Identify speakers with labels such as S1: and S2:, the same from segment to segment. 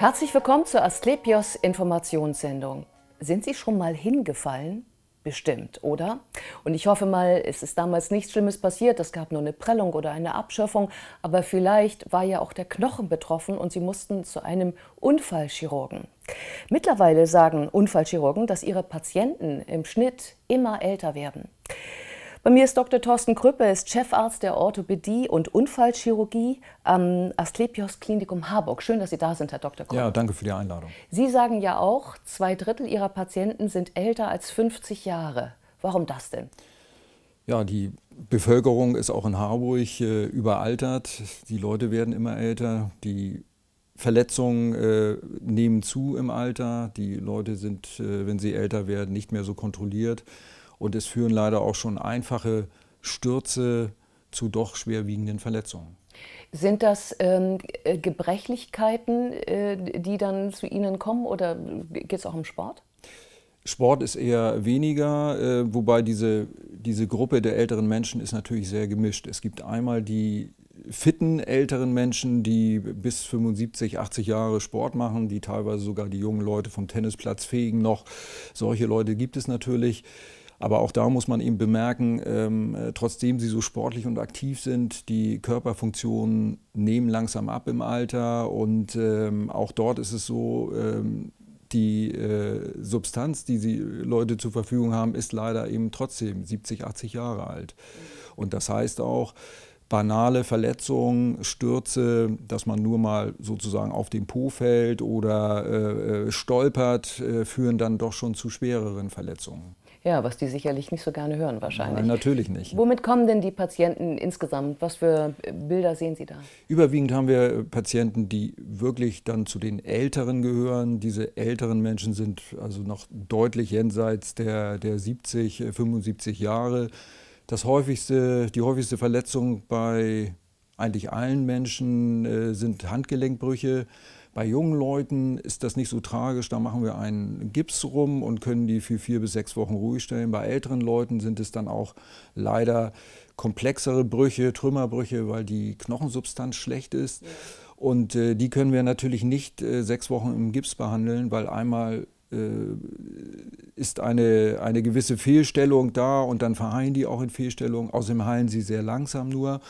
S1: Herzlich willkommen zur Asklepios Informationssendung. Sind Sie schon mal hingefallen? Bestimmt, oder? Und ich hoffe mal, es ist damals nichts Schlimmes passiert, es gab nur eine Prellung oder eine Abschürfung, aber vielleicht war ja auch der Knochen betroffen und Sie mussten zu einem Unfallchirurgen. Mittlerweile sagen Unfallchirurgen, dass ihre Patienten im Schnitt immer älter werden. Bei mir ist Dr. Thorsten Krüppe, ist Chefarzt der Orthopädie und Unfallchirurgie am Asklepios Klinikum Harburg. Schön, dass Sie da sind, Herr Dr.
S2: Krüppe. Ja, danke für die Einladung.
S1: Sie sagen ja auch, zwei Drittel Ihrer Patienten sind älter als 50 Jahre. Warum das denn?
S2: Ja, die Bevölkerung ist auch in Harburg äh, überaltert. Die Leute werden immer älter. Die Verletzungen äh, nehmen zu im Alter. Die Leute sind, äh, wenn sie älter werden, nicht mehr so kontrolliert. Und es führen leider auch schon einfache Stürze zu doch schwerwiegenden Verletzungen.
S1: Sind das ähm, äh, Gebrechlichkeiten, äh, die dann zu Ihnen kommen oder geht es auch um Sport?
S2: Sport ist eher weniger, äh, wobei diese, diese Gruppe der älteren Menschen ist natürlich sehr gemischt. Es gibt einmal die fitten älteren Menschen, die bis 75, 80 Jahre Sport machen, die teilweise sogar die jungen Leute vom Tennisplatz fegen noch. Solche Leute gibt es natürlich. Aber auch da muss man eben bemerken, ähm, äh, trotzdem sie so sportlich und aktiv sind, die Körperfunktionen nehmen langsam ab im Alter. Und ähm, auch dort ist es so, ähm, die äh, Substanz, die sie Leute zur Verfügung haben, ist leider eben trotzdem 70, 80 Jahre alt. Und das heißt auch, banale Verletzungen, Stürze, dass man nur mal sozusagen auf den Po fällt oder äh, äh stolpert, äh, führen dann doch schon zu schwereren
S1: Verletzungen. Ja, was die sicherlich nicht so gerne hören wahrscheinlich. Nein,
S2: natürlich nicht.
S1: Womit kommen denn die Patienten insgesamt? Was für äh, Bilder sehen Sie da?
S2: Überwiegend haben wir äh, Patienten, die wirklich dann zu den Älteren gehören. Diese älteren Menschen sind also noch deutlich jenseits der, der 70, 75 äh, Jahre. Das häufigste, die häufigste Verletzung bei eigentlich allen Menschen sind Handgelenkbrüche. Bei jungen Leuten ist das nicht so tragisch, da machen wir einen Gips rum und können die für vier bis sechs Wochen ruhig stellen. Bei älteren Leuten sind es dann auch leider komplexere Brüche, Trümmerbrüche, weil die Knochensubstanz schlecht ist. Und äh, die können wir natürlich nicht äh, sechs Wochen im Gips behandeln, weil einmal äh, ist eine, eine gewisse Fehlstellung da und dann verheilen die auch in Fehlstellungen. Außerdem heilen sie sehr langsam nur. Ja. Mhm.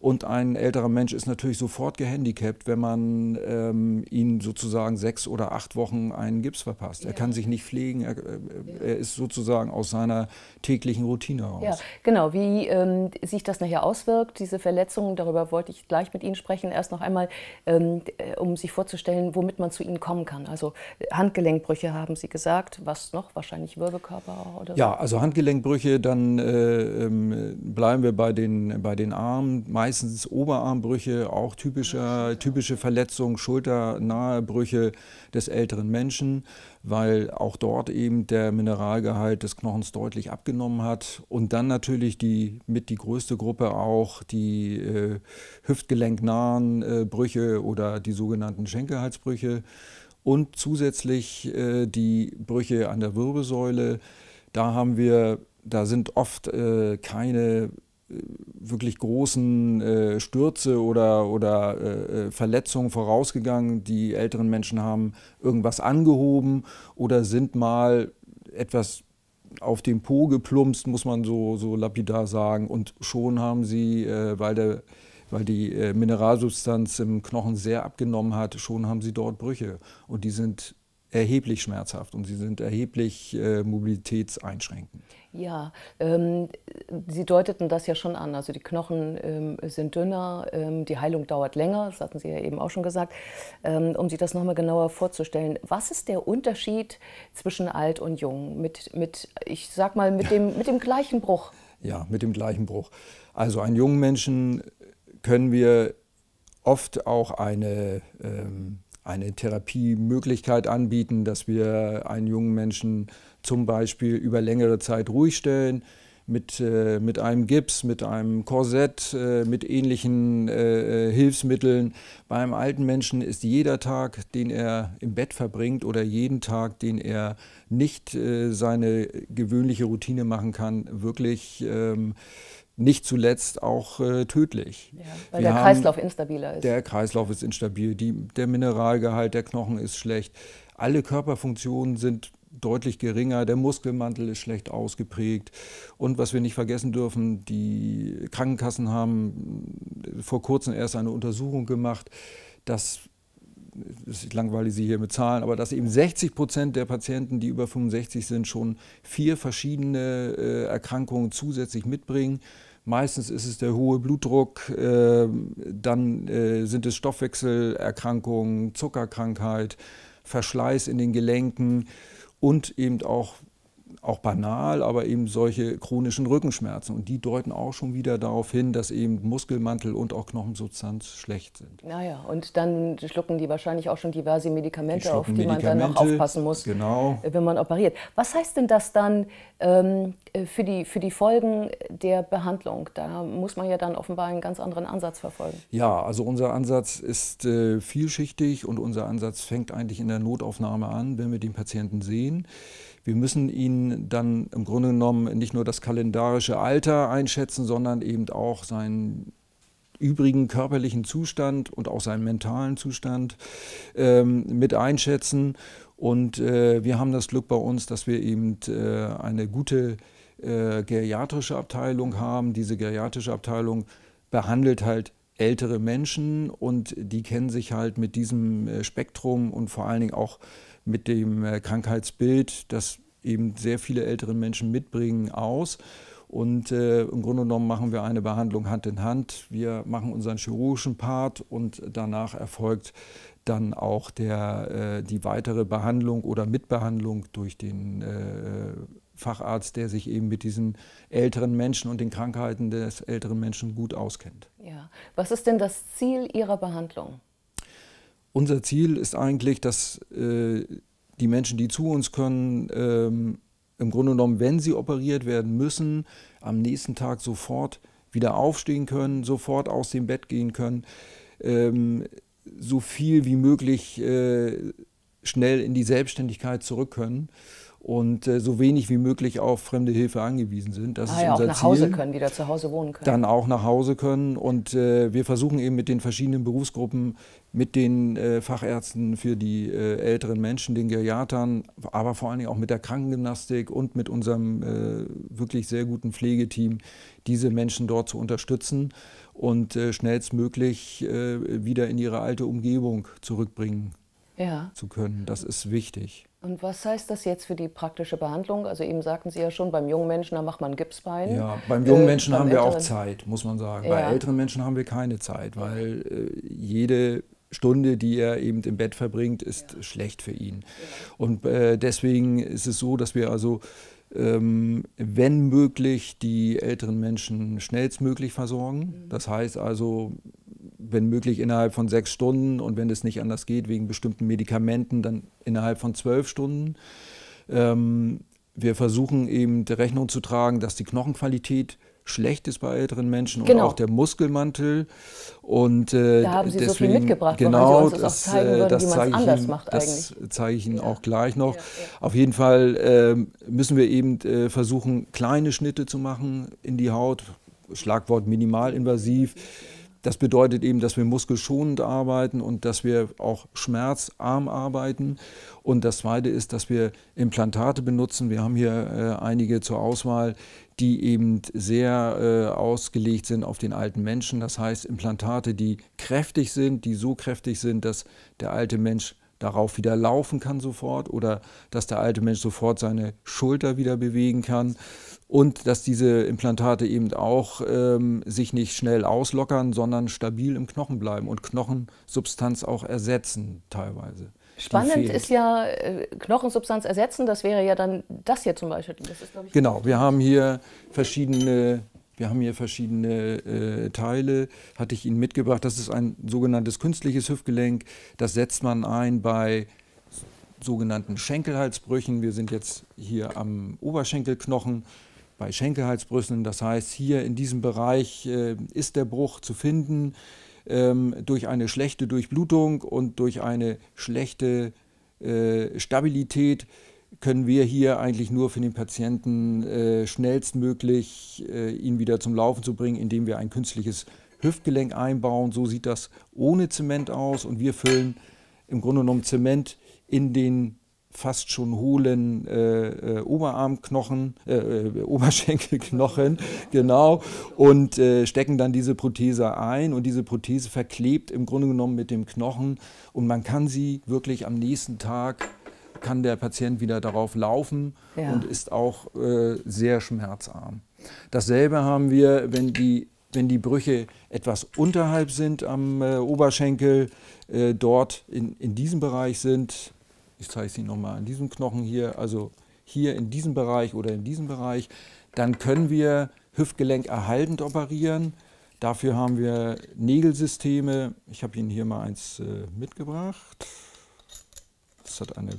S2: Und ein älterer Mensch ist natürlich sofort gehandicapt, wenn man ähm, ihn sozusagen sechs oder acht Wochen einen Gips verpasst. Ja. Er kann sich nicht pflegen, er, äh, er, ist sozusagen aus seiner täglichen Routine raus. Ja,
S1: genau. Wie ähm, sich das nachher auswirkt, diese Verletzungen, darüber wollte ich gleich mit Ihnen sprechen. Erst noch einmal, ähm, äh, um sich vorzustellen, womit man zu Ihnen kommen kann. Also Handgelenkbrüche haben haben Sie gesagt. Was noch? Wahrscheinlich Wirbelkörper oder so? Ja, also
S2: Handgelenkbrüche, dann äh, ähm, bleiben wir bei den, bei den Armen. Meistens Oberarmbrüche, auch typischer, typische Verletzungen, schulternahe Brüche des älteren Menschen, weil auch dort eben der Mineralgehalt des Knochens deutlich abgenommen hat. Und dann natürlich die mit die größte Gruppe auch die äh, hüftgelenknahen äh, Brüche oder die sogenannten Schenkelhalsbrüche und zusätzlich äh, die Brüche an der Wirbelsäule. Da haben wir, da sind oft äh, keine äh, wirklich großen äh, Stürze oder, oder äh, äh, Verletzungen vorausgegangen. Die älteren Menschen haben irgendwas angehoben oder sind mal etwas auf den Po geplumpst, muss man so, so lapidar sagen. Und schon haben sie, äh, weil der weil die äh, Mineralsubstanz im Knochen sehr abgenommen hat. Schon haben sie dort Brüche und die sind erheblich schmerzhaft und sie sind erheblich äh, mobilitätseinschränkend.
S1: Ja, ähm, Sie deuteten das ja schon an. Also die Knochen ähm, sind dünner, ähm, die Heilung dauert länger, das hatten Sie ja eben auch schon gesagt. Ähm, um sich das nochmal genauer vorzustellen, was ist der Unterschied zwischen alt und jung? Mit, mit ich sag mal, mit dem, mit dem gleichen Bruch?
S2: Ja, mit dem gleichen Bruch. Also einen jungen Menschen können wir oft auch eine, ähm, eine Therapiemöglichkeit anbieten, dass wir einen jungen Menschen zum Beispiel über längere Zeit ruhig stellen, mit, äh, mit einem Gips, mit einem Korsett, äh, mit ähnlichen äh, äh Hilfsmitteln. Bei einem alten Menschen ist jeder Tag, den er im Bett verbringt oder jeden Tag, den er nicht äh, seine gewöhnliche Routine machen kann, wirklich ähm, nicht zuletzt auch äh, tödlich. Ja, weil Wir der Kreislauf haben, instabiler ist. Der Kreislauf ist instabil, die, der Mineralgehalt der Knochen ist schlecht, alle Körperfunktionen sind deutlich geringer, der Muskelmantel ist schlecht ausgeprägt und was wir nicht vergessen dürfen, die Krankenkassen haben äh, vor kurzem erst eine Untersuchung gemacht, dass ich langweile Sie hier mit Zahlen, aber dass eben 60 Prozent der Patienten, die über 65 sind, schon vier verschiedene äh, Erkrankungen zusätzlich mitbringen. Meistens ist es der hohe Blutdruck, äh, dann äh, sind es Stoffwechselerkrankungen, Zuckerkrankheit, Verschleiß in den Gelenken und eben auch auch banal, aber eben solche chronischen Rückenschmerzen. Und die deuten auch schon wieder darauf hin, dass eben Muskelmantel und auch Knochensubstanz schlecht sind.
S1: Naja, und dann schlucken die wahrscheinlich auch schon diverse Medikamente, die auf die Medikamente, man dann auch aufpassen muss, genau. Äh, wenn man operiert. Was heißt denn das dann ähm, äh, für, die, für die Folgen der Behandlung? Da muss man ja dann offenbar einen ganz anderen Ansatz verfolgen.
S2: Ja, also unser Ansatz ist äh, vielschichtig und unser Ansatz fängt eigentlich in der Notaufnahme an, wenn wir den Patienten sehen. Wir müssen ihn dann im Grunde genommen nicht nur das kalendarische Alter einschätzen, sondern eben auch seinen übrigen körperlichen Zustand und auch seinen mentalen Zustand ähm, mit einschätzen. Und äh, wir haben das Glück bei uns, dass wir eben äh, eine gute äh, geriatrische Abteilung haben. Diese geriatrische Abteilung behandelt halt ältere Menschen und die kennen sich halt mit diesem äh, Spektrum und vor allen Dingen auch mit dem äh, Krankheitsbild, das eben sehr viele älteren Menschen mitbringen, aus. Und äh, im Grunde genommen machen wir eine Behandlung Hand in Hand. Wir machen unseren chirurgischen Part und danach erfolgt dann auch der, äh, die weitere Behandlung oder Mitbehandlung durch den äh, Facharzt, der sich eben mit diesen älteren Menschen und den Krankheiten des älteren Menschen gut auskennt.
S1: Ja. Was ist denn das Ziel Ihrer Behandlung?
S2: unser Ziel ist eigentlich, dass äh, die Menschen, die zu uns können, ähm, im Grunde genommen, wenn sie operiert werden müssen, am nächsten Tag sofort wieder aufstehen können, sofort aus dem Bett gehen können, ähm, so viel wie möglich äh, schnell in die Selbstständigkeit zurück können und äh, so wenig wie möglich auf fremde Hilfe angewiesen sind. Das ah, ist ja, unser auch nach Ziel. Hause können, wieder zu Hause wohnen können. Dann auch nach Hause können. Und äh, wir versuchen eben mit den verschiedenen Berufsgruppen, mit den äh, Fachärzten für die äh, älteren Menschen, den Geriatern, aber vor allen Dingen auch mit der Krankengymnastik und mit unserem äh, wirklich sehr guten Pflegeteam, diese Menschen dort zu unterstützen und äh, schnellstmöglich wieder in ihre alte Umgebung zurückbringen ja. zu können. Das ist wichtig.
S1: Und was heißt das jetzt für die praktische Behandlung? Also eben sagten Sie ja schon, beim jungen Menschen, da macht man Gipsbein. Ja, beim jungen äh, Menschen beim haben wir älteren. auch
S2: Zeit, muss man sagen. Ja. Bei älteren Menschen haben wir keine Zeit, weil äh, jede Stunde, die er eben im Bett verbringt, ist ja. schlecht für ihn. Und äh, deswegen ist es so, dass wir also ähm, wenn möglich, die älteren Menschen schnellstmöglich versorgen. Mhm. Das heißt also wenn möglich innerhalb von sechs Stunden und wenn es nicht anders geht, wegen bestimmten Medikamenten, dann innerhalb von zwölf Stunden. Ähm, wir versuchen eben Rechnung zu tragen, dass die Knochenqualität schlecht ist bei älteren Menschen genau. und auch der Muskelmantel. Und, äh, da haben Sie deswegen, so viel mitgebracht, genau, das, das, äh, zeigen würden, das zeige ich anders macht eigentlich. Das zeige ich Ihnen ja. auch gleich noch. Ja, ja. Auf jeden Fall äh, müssen wir eben äh, versuchen, kleine Schnitte zu machen in die Haut. Schlagwort minimalinvasiv. Das bedeutet eben, dass wir muskelschonend arbeiten und dass wir auch schmerzarm arbeiten. Und das Zweite ist, dass wir Implantate benutzen. Wir haben hier äh, einige zur Auswahl, die eben sehr äh, ausgelegt sind auf den alten Menschen. Das heißt, Implantate, die kräftig sind, die so kräftig sind, dass der alte Mensch darauf wieder laufen kann sofort oder dass der alte Mensch sofort seine Schulter wieder bewegen kann und dass diese Implantate eben auch ähm, sich nicht schnell auslockern, sondern stabil im Knochen bleiben und Knochensubstanz auch ersetzen teilweise. Spannend ist
S1: ja äh, Knochensubstanz ersetzen, das wäre ja dann das hier zum Beispiel. Ist, ich,
S2: genau, wir haben hier verschiedene wir haben hier verschiedene äh, Teile, hatte ich Ihnen mitgebracht. Das ist ein sogenanntes künstliches Hüftgelenk. Das setzt man ein bei sogenannten Schenkelhalsbrüchen. Wir sind jetzt hier am Oberschenkelknochen bei Schenkelhalsbrüchen. Das heißt, hier in diesem Bereich äh, ist der Bruch zu finden ähm, durch eine schlechte Durchblutung und durch eine schlechte äh, Stabilität können wir hier eigentlich nur für den Patienten äh, schnellstmöglich äh, ihn wieder zum Laufen zu bringen, indem wir ein künstliches Hüftgelenk einbauen. So sieht das ohne Zement aus und wir füllen im Grunde genommen Zement in den fast schon hohlen äh, äh Oberarmknochen, äh, äh, Oberschenkelknochen, genau, und stecken dann diese Prothese ein und diese Prothese verklebt im Grunde genommen mit dem Knochen und man kann sie wirklich am nächsten Tag kann der Patient wieder darauf laufen ja. und ist auch äh, sehr schmerzarm. Dasselbe haben wir, wenn die, wenn die Brüche etwas unterhalb sind am äh, Oberschenkel, äh, dort in, in diesem Bereich sind. Ich zeige es Ihnen nochmal an diesem Knochen hier, also hier in diesem Bereich oder in diesem Bereich. Dann können wir Hüftgelenk erhaltend operieren. Dafür haben wir Nägelsysteme. Ich habe Ihnen hier mal eins äh, mitgebracht. Das hat eine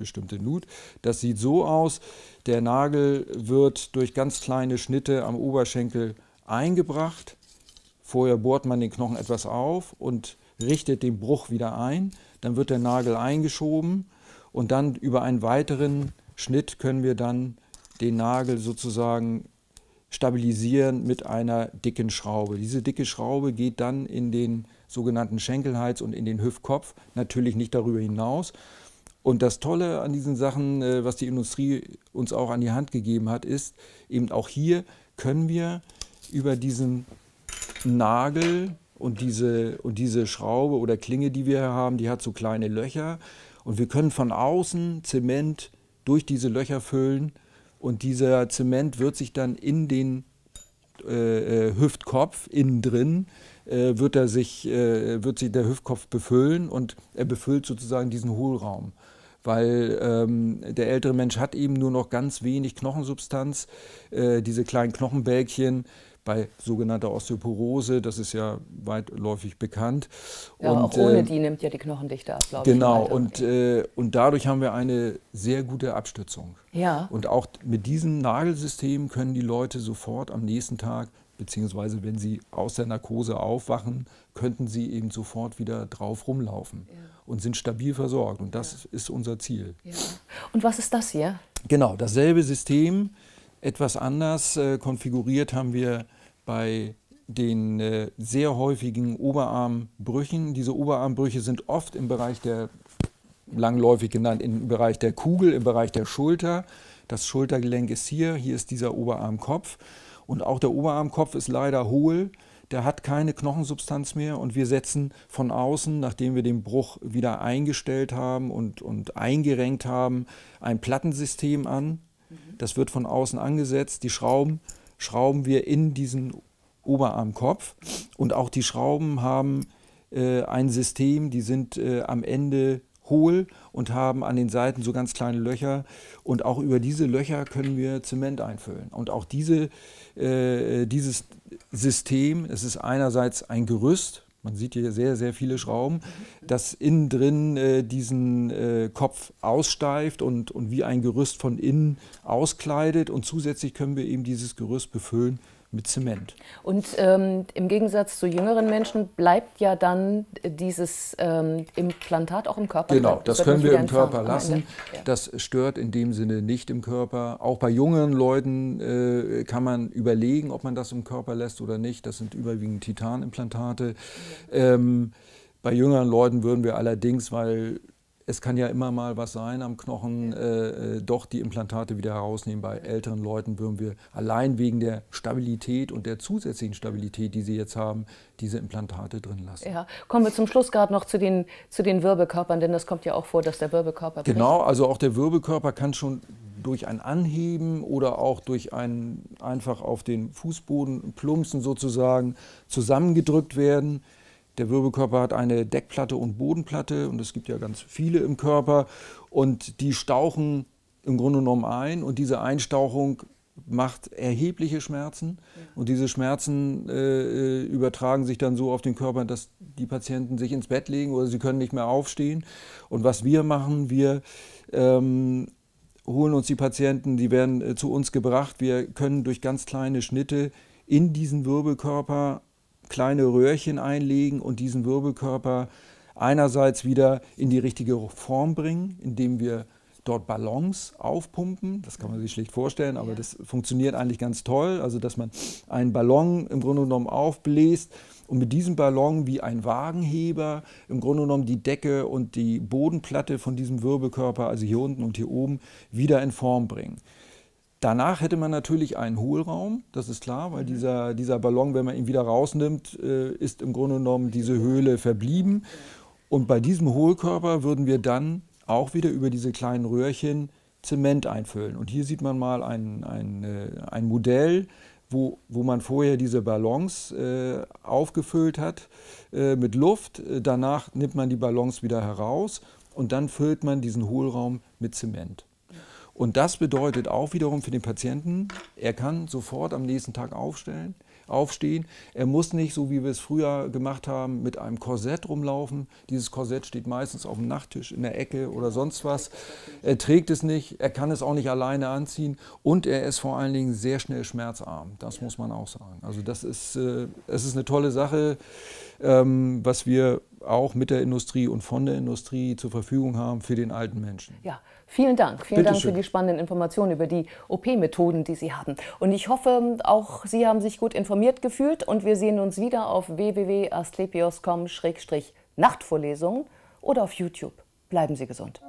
S2: bestimmte Nut. Das sieht so aus, der Nagel wird durch ganz kleine Schnitte am Oberschenkel eingebracht. Vorher bohrt man den Knochen etwas auf und richtet den Bruch wieder ein. Dann wird der Nagel eingeschoben und dann über einen weiteren Schnitt können wir dann den Nagel sozusagen stabilisieren mit einer dicken Schraube. Diese dicke Schraube geht dann in den sogenannten Schenkelhals und in den Hüftkopf, natürlich nicht darüber hinaus, und das Tolle an diesen Sachen, äh, was die Industrie uns auch an die Hand gegeben hat, ist, eben auch hier können wir über diesen Nagel und diese, und diese Schraube oder Klinge, die wir hier haben, die hat so kleine Löcher. Und wir können von außen Zement durch diese Löcher füllen und dieser Zement wird sich dann in den äh, äh Hüftkopf innen drin äh, wird er sich äh, wird sich der Hüftkopf befüllen und er befüllt sozusagen diesen Hohlraum weil ähm, der ältere Mensch hat eben nur noch ganz wenig Knochensubstanz. Äh, diese kleinen Knochenbälkchen bei sogenannter Osteoporose, das ist ja weitläufig bekannt. Ja, und, auch ohne äh, die
S1: nimmt ja die Knochendichte ab, glaube genau, ich. Genau,
S2: und, äh, und dadurch haben wir eine sehr gute Abstützung. Ja. Und auch mit diesem Nagelsystem können die Leute sofort am nächsten Tag beziehungsweise wenn sie aus der Narkose aufwachen, könnten sie eben sofort wieder drauf rumlaufen ja. und sind stabil versorgt. Und das ja. ist unser Ziel.
S1: Ja. Und was ist das hier?
S2: Genau, dasselbe System, etwas anders äh, konfiguriert haben wir bei den äh, sehr häufigen Oberarmbrüchen. Diese Oberarmbrüche sind oft im Bereich der, langläufig genannt, im Bereich der Kugel, im Bereich der Schulter. Das Schultergelenk ist hier, hier ist dieser Oberarmkopf und auch der Oberarmkopf ist leider hohl. Der hat keine Knochensubstanz mehr und wir setzen von außen, nachdem wir den Bruch wieder eingestellt haben und, und eingerenkt haben, ein Plattensystem an. Das wird von außen angesetzt. Die Schrauben schrauben wir in diesen Oberarmkopf und auch die Schrauben haben äh, ein System, die sind äh, am Ende hohl und haben an den Seiten so ganz kleine Löcher. Und auch über diese Löcher können wir Zement einfüllen. Und auch diese, äh, dieses System, es ist einerseits ein Gerüst, man sieht hier sehr, sehr viele Schrauben, das innen drin äh, diesen äh, Kopf aussteift und, und wie ein Gerüst von innen auskleidet. Und zusätzlich können wir eben dieses Gerüst befüllen mit Zement.
S1: Und ähm, im Gegensatz zu jüngeren Menschen bleibt ja dann dieses ähm, Implantat auch im Körper. Genau, das, das können wir im Körper lassen.
S2: Ja. Das stört in dem Sinne nicht im Körper. Auch bei jungen Leuten äh, kann man überlegen, ob man das im Körper lässt oder nicht. Das sind überwiegend Titanimplantate. Ja. Ähm, bei jüngeren Leuten würden wir allerdings, weil es kann ja immer mal was sein am Knochen, äh, äh, doch die Implantate wieder herausnehmen. Bei älteren Leuten würden wir allein wegen der Stabilität und der zusätzlichen Stabilität, die sie jetzt haben, diese Implantate drin lassen.
S1: Ja. Kommen wir zum Schluss gerade noch zu den, zu den Wirbelkörpern, denn das kommt ja auch vor, dass der Wirbelkörper. Bricht. Genau,
S2: also auch der Wirbelkörper kann schon durch ein Anheben oder auch durch ein einfach auf den Fußboden plumpsen sozusagen zusammengedrückt werden. Der Wirbelkörper hat eine Deckplatte und Bodenplatte und es gibt ja ganz viele im Körper und die stauchen im Grunde genommen ein und diese Einstauchung macht erhebliche Schmerzen und diese Schmerzen äh, übertragen sich dann so auf den Körper, dass die Patienten sich ins Bett legen oder sie können nicht mehr aufstehen. Und was wir machen, wir ähm, holen uns die Patienten, die werden äh, zu uns gebracht, wir können durch ganz kleine Schnitte in diesen Wirbelkörper kleine Röhrchen einlegen und diesen Wirbelkörper einerseits wieder in die richtige Form bringen, indem wir dort Ballons aufpumpen. Das kann man sich schlecht vorstellen, aber ja. das funktioniert eigentlich ganz toll. Also, dass man einen Ballon im Grunde genommen aufbläst und mit diesem Ballon wie ein Wagenheber im Grunde genommen die Decke und die Bodenplatte von diesem Wirbelkörper, also hier unten und hier oben, wieder in Form bringen. Danach hätte man natürlich einen Hohlraum, das ist klar, weil mhm. dieser, dieser Ballon, wenn man ihn wieder rausnimmt, äh, ist im Grunde genommen diese Höhle verblieben. Und bei diesem Hohlkörper würden wir dann auch wieder über diese kleinen Röhrchen Zement einfüllen. Und hier sieht man mal ein, ein, äh, ein Modell, wo, wo man vorher diese Ballons äh, aufgefüllt hat äh, mit Luft. Danach nimmt man die Ballons wieder heraus und dann füllt man diesen Hohlraum mit Zement. Und das bedeutet auch wiederum für den Patienten, er kann sofort am nächsten Tag aufstellen, aufstehen. Er muss nicht, so wie wir es früher gemacht haben, mit einem Korsett rumlaufen. Dieses Korsett steht meistens auf dem Nachttisch in der Ecke oder sonst was. Er trägt es nicht, er kann es auch nicht alleine anziehen und er ist vor allen Dingen sehr schnell schmerzarm. Das muss man auch sagen. Also das ist, äh, es ist eine tolle Sache ähm, was wir auch mit der Industrie und von der Industrie zur Verfügung haben für den alten Menschen.
S1: Ja, vielen Dank. Vielen Bitte Dank schön. für die spannenden Informationen über die OP-Methoden, die Sie haben. Und ich hoffe, auch Sie haben sich gut informiert gefühlt und wir sehen uns wieder auf www.astlepios.com-nachtvorlesungen oder auf YouTube. Bleiben Sie gesund.